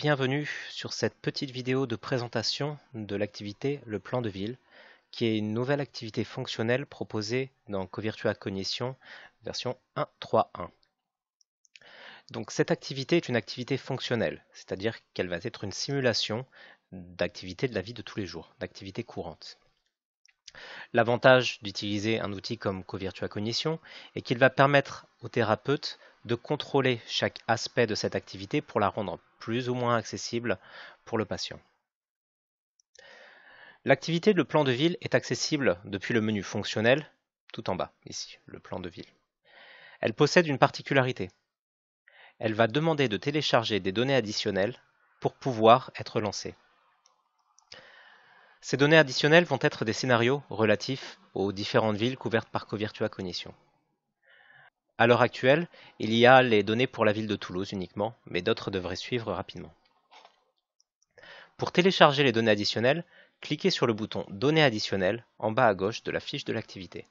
bienvenue sur cette petite vidéo de présentation de l'activité Le Plan de Ville, qui est une nouvelle activité fonctionnelle proposée dans Covirtua Cognition version 1.3.1. Donc cette activité est une activité fonctionnelle, c'est-à-dire qu'elle va être une simulation d'activités de la vie de tous les jours, d'activités courantes. L'avantage d'utiliser un outil comme Covirtua Cognition est qu'il va permettre aux thérapeutes de contrôler chaque aspect de cette activité pour la rendre plus ou moins accessible pour le patient. L'activité de plan de ville est accessible depuis le menu fonctionnel, tout en bas, ici, le plan de ville. Elle possède une particularité. Elle va demander de télécharger des données additionnelles pour pouvoir être lancée. Ces données additionnelles vont être des scénarios relatifs aux différentes villes couvertes par Covirtua Cognition. À l'heure actuelle, il y a les données pour la ville de Toulouse uniquement, mais d'autres devraient suivre rapidement. Pour télécharger les données additionnelles, cliquez sur le bouton Données additionnelles en bas à gauche de la fiche de l'activité.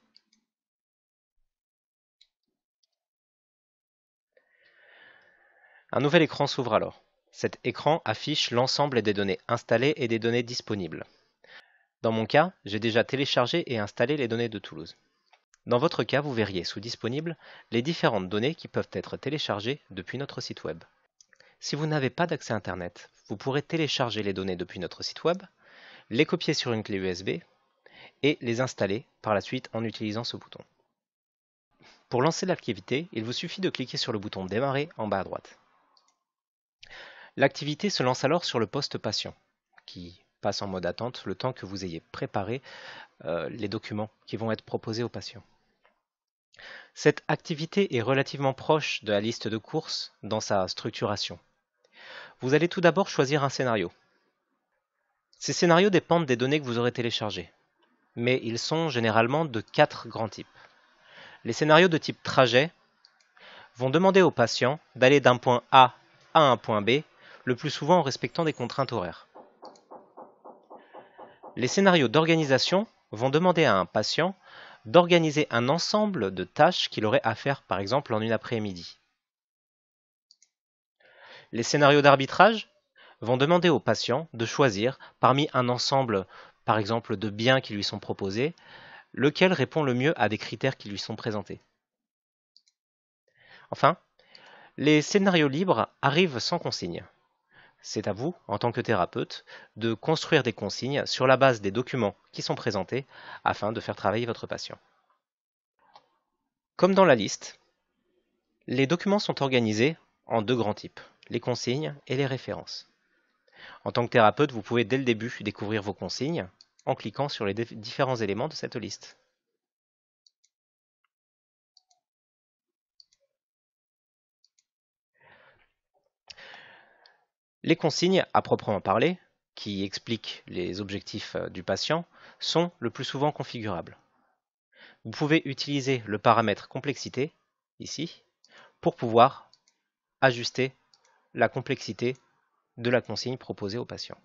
Un nouvel écran s'ouvre alors. Cet écran affiche l'ensemble des données installées et des données disponibles. Dans mon cas, j'ai déjà téléchargé et installé les données de Toulouse. Dans votre cas, vous verriez sous Disponible les différentes données qui peuvent être téléchargées depuis notre site web. Si vous n'avez pas d'accès Internet, vous pourrez télécharger les données depuis notre site web, les copier sur une clé USB et les installer par la suite en utilisant ce bouton. Pour lancer l'activité, il vous suffit de cliquer sur le bouton Démarrer en bas à droite. L'activité se lance alors sur le poste patient, qui passe en mode attente le temps que vous ayez préparé euh, les documents qui vont être proposés aux patients. Cette activité est relativement proche de la liste de courses dans sa structuration. Vous allez tout d'abord choisir un scénario. Ces scénarios dépendent des données que vous aurez téléchargées, mais ils sont généralement de quatre grands types. Les scénarios de type trajet vont demander au patient d'aller d'un point A à un point B, le plus souvent en respectant des contraintes horaires. Les scénarios d'organisation vont demander à un patient d'organiser un ensemble de tâches qu'il aurait à faire par exemple en une après-midi. Les scénarios d'arbitrage vont demander au patient de choisir parmi un ensemble par exemple de biens qui lui sont proposés, lequel répond le mieux à des critères qui lui sont présentés. Enfin, les scénarios libres arrivent sans consigne c'est à vous, en tant que thérapeute, de construire des consignes sur la base des documents qui sont présentés afin de faire travailler votre patient. Comme dans la liste, les documents sont organisés en deux grands types, les consignes et les références. En tant que thérapeute, vous pouvez dès le début découvrir vos consignes en cliquant sur les différents éléments de cette liste. Les consignes, à proprement parler, qui expliquent les objectifs euh, du patient, sont le plus souvent configurables. Vous pouvez utiliser le paramètre complexité, ici, pour pouvoir ajuster la complexité de la consigne proposée au patient.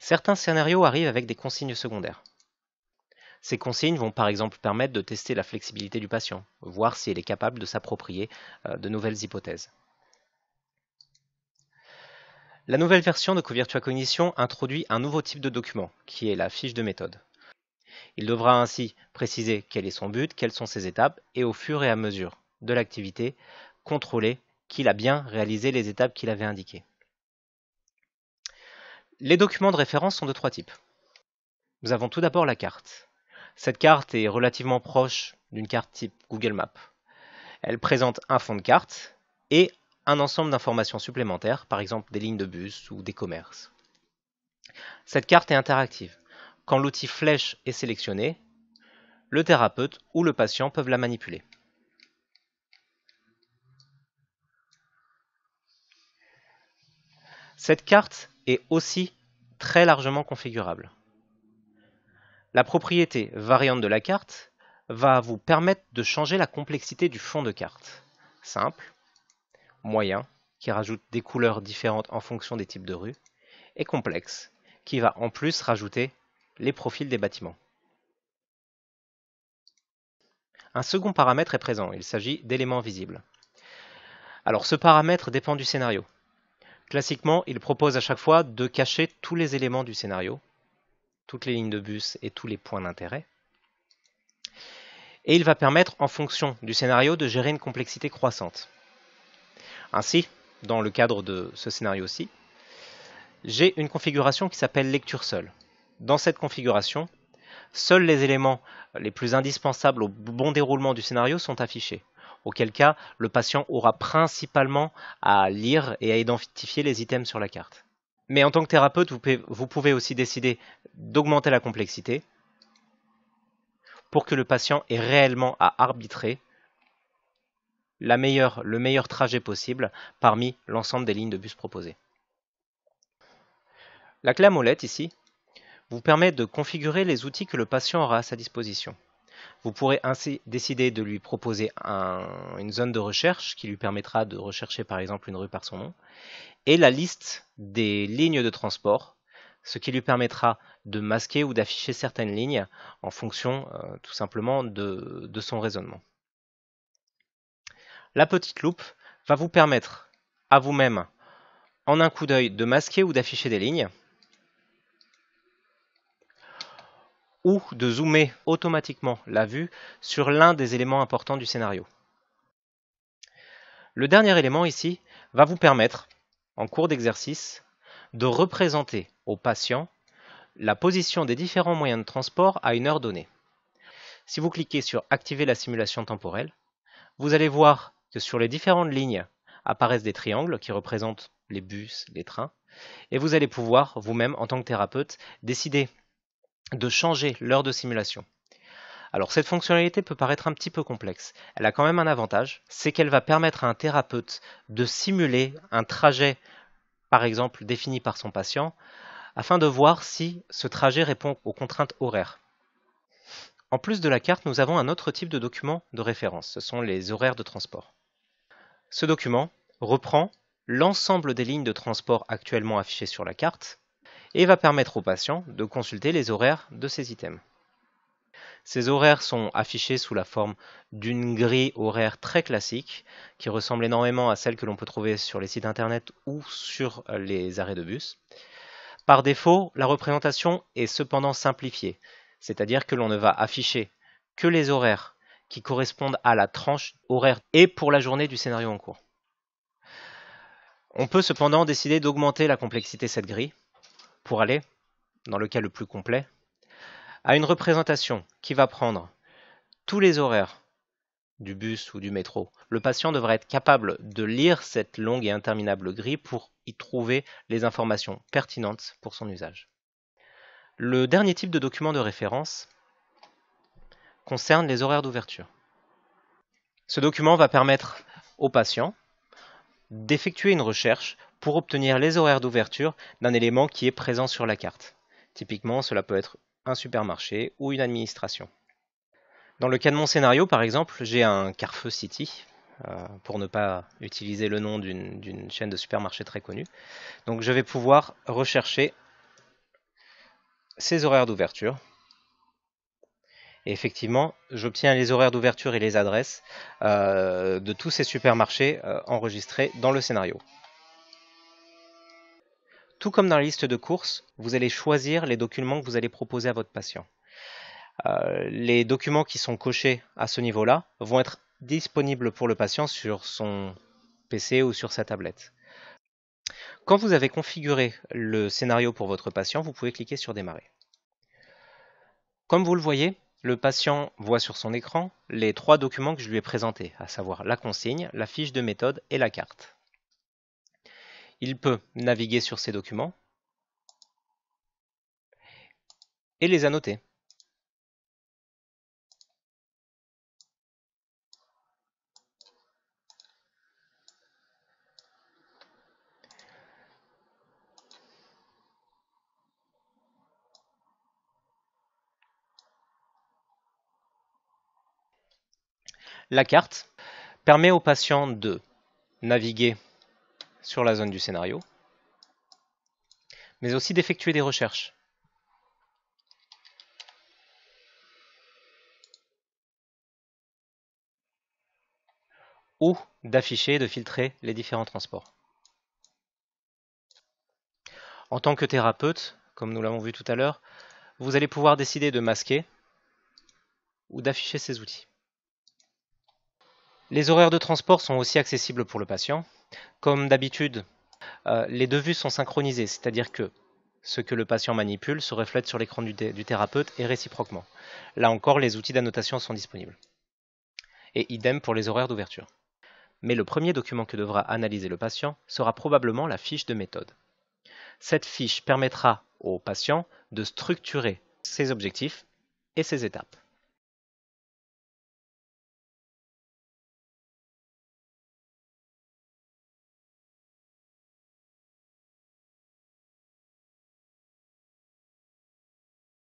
Certains scénarios arrivent avec des consignes secondaires. Ces consignes vont par exemple permettre de tester la flexibilité du patient, voir si elle est capable de s'approprier euh, de nouvelles hypothèses. La nouvelle version de Couverture Cognition introduit un nouveau type de document, qui est la fiche de méthode. Il devra ainsi préciser quel est son but, quelles sont ses étapes, et au fur et à mesure de l'activité, contrôler qu'il a bien réalisé les étapes qu'il avait indiquées. Les documents de référence sont de trois types. Nous avons tout d'abord la carte. Cette carte est relativement proche d'une carte type Google Maps. Elle présente un fond de carte et un ensemble d'informations supplémentaires, par exemple des lignes de bus ou des commerces. Cette carte est interactive. Quand l'outil flèche est sélectionné, le thérapeute ou le patient peuvent la manipuler. Cette carte est aussi très largement configurable. La propriété variante de la carte va vous permettre de changer la complexité du fond de carte. Simple, moyen, qui rajoute des couleurs différentes en fonction des types de rues, et complexe, qui va en plus rajouter les profils des bâtiments. Un second paramètre est présent, il s'agit d'éléments visibles. Alors ce paramètre dépend du scénario. Classiquement, il propose à chaque fois de cacher tous les éléments du scénario, toutes les lignes de bus et tous les points d'intérêt. Et il va permettre, en fonction du scénario, de gérer une complexité croissante. Ainsi, dans le cadre de ce scénario-ci, j'ai une configuration qui s'appelle lecture seule. Dans cette configuration, seuls les éléments les plus indispensables au bon déroulement du scénario sont affichés, auquel cas le patient aura principalement à lire et à identifier les items sur la carte. Mais en tant que thérapeute, vous pouvez aussi décider d'augmenter la complexité pour que le patient ait réellement à arbitrer la meilleure, le meilleur trajet possible parmi l'ensemble des lignes de bus proposées. La clé molette ici vous permet de configurer les outils que le patient aura à sa disposition. Vous pourrez ainsi décider de lui proposer une zone de recherche qui lui permettra de rechercher par exemple une rue par son nom, et la liste des lignes de transport, ce qui lui permettra de masquer ou d'afficher certaines lignes en fonction euh, tout simplement de son raisonnement. La petite loupe va vous permettre à vous-même, en un coup d'œil, de masquer ou d'afficher des lignes, ou de zoomer automatiquement la vue sur l'un des éléments importants du scénario. Le dernier élément ici va vous permettre, en cours d'exercice, de représenter au patient la position des différents moyens de transport à une heure donnée. Si vous cliquez sur Activer la simulation temporelle, vous allez voir que sur les différentes lignes apparaissent des triangles qui représentent les bus, les trains, et vous allez pouvoir, vous-même, en tant que thérapeute, décider de changer l'heure de simulation. Alors cette fonctionnalité peut paraître un petit peu complexe. Elle a quand même un avantage, c'est qu'elle va permettre à un thérapeute de simuler un trajet, par exemple, défini par son patient, afin de voir si ce trajet répond aux contraintes horaires. En plus de la carte, nous avons un autre type de document de référence, ce sont les horaires de transport. Ce document reprend l'ensemble des lignes de transport actuellement affichées sur la carte et va permettre aux patients de consulter les horaires de ces items. Ces horaires sont affichés sous la forme d'une grille horaire très classique qui ressemble énormément à celle que l'on peut trouver sur les sites internet ou sur euh, les arrêts de bus. Par défaut, la représentation est cependant simplifiée, c'est-à-dire que l'on ne va afficher que les horaires qui correspondent à la tranche horaire et pour la journée du scénario en cours. On peut cependant décider d'augmenter la complexité de cette grille pour aller, dans le cas le plus complet, à une représentation qui va prendre tous les horaires du bus ou du métro. Le patient devrait être capable de lire cette longue et interminable grille pour y trouver les informations pertinentes pour son usage. Le dernier type de document de référence concerne les horaires d'ouverture. Ce document va permettre aux patients d'effectuer une recherche pour obtenir les horaires d'ouverture d'un élément qui est présent sur la carte. Typiquement, cela peut être un supermarché ou une administration. Dans le cas de mon scénario, par exemple, j'ai un Carrefour City, euh, pour ne pas utiliser le nom d'une chaîne de supermarché très connue. Donc je vais pouvoir rechercher ces horaires d'ouverture effectivement, j'obtiens les horaires d'ouverture et les adresses euh, de tous ces supermarchés euh, enregistrés dans le scénario. Tout comme dans la liste de courses, vous allez choisir les documents que vous allez proposer à votre patient. Euh, les documents qui sont cochés à ce niveau-là vont être disponibles pour le patient sur son PC ou sur sa tablette. Quand vous avez configuré le scénario pour votre patient, vous pouvez cliquer sur Démarrer. Comme vous le voyez, le patient voit sur son écran les trois documents que je lui ai présentés, à savoir la consigne, la fiche de méthode et la carte. Il peut naviguer sur ces documents et les annoter. La carte permet aux patients de naviguer sur la zone du scénario, mais aussi d'effectuer des recherches. ou d'afficher et de filtrer les différents transports. En tant que thérapeute, comme nous l'avons vu tout à l'heure, vous allez pouvoir décider de masquer ou d'afficher ces outils. Les horaires de transport sont aussi accessibles pour le patient. Comme d'habitude, euh, les deux vues sont synchronisées, c'est-à-dire que ce que le patient manipule se reflète sur l'écran du, thérapeute et réciproquement. Là encore, les outils d'annotation sont disponibles. Et idem pour les horaires d'ouverture. Mais le premier document que devra analyser le patient sera probablement la fiche de méthode. Cette fiche permettra au patient de structurer ses objectifs et ses étapes.